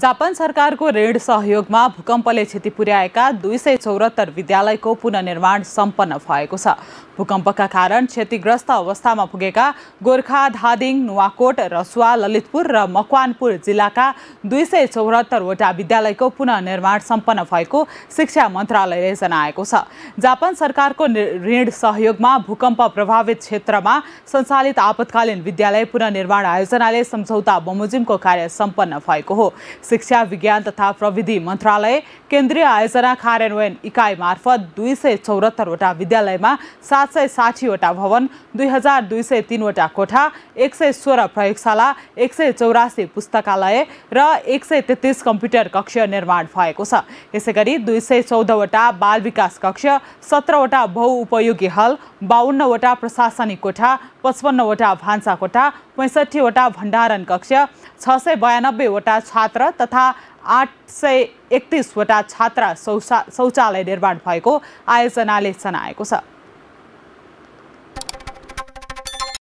Japan सरकारको ऋण सहयोगमा भूकम्पले क्षति पुर्याएका दुई सय चौरात्तर विद्यालयको पुननिर्माण सम्पन्न भएको छ भूकम्पका कारण क्षतिग्रस्त अवस्थामा पुगेका गोर्खा धादिङ नुवाकोट रसुवा ललितपुर र मकवानपुर जिल्लाका दुई सय चौरात्तरवटा विद्यालयको पुननिर्माण सम्पन्न भएको शिक्षा मन्त्रालयले जनाएको छ जापान सरकारको ऋण सहयोगमा भूकम्प प्रभावित क्षेत्रमा सञ्चालित आपतकालीन विद्यालय पुननिर्माण आयोजनाले सम्झौता बमोजिमको कार्य सम्पन्न भएको हो शिक्षा विज्ञान तथा प्रविधि मन्त्रालय केन्द्रीय आयोजना कार्यान्वयन इकाइ मार्फत दुई सय चौरात्तरवटा विद्यालयमा सात सय साठीवटा भवन दुई हजार दुई सय तिनवटा कोठा एक सय सोह्र प्रयोगशाला एक सय चौरासी पुस्तकालय र एक सय तेत्तिस कम्प्युटर कक्ष निर्माण भएको छ यसै गरी दुई सय चौधवटा बाल विकास कक्ष सत्रवटा बहुउपयोगी हल बाहन्नवटा प्रशासनिक कोठा पचपन्नवटा भान्सा कोठा पैँसठीवटा भण्डारण कक्ष छ सय बयानब्बेवटा छात्र तथा आठ सय एकतिसवटा छात्रा शौचालय निर्माण भएको आयोजनाले जनाएको छ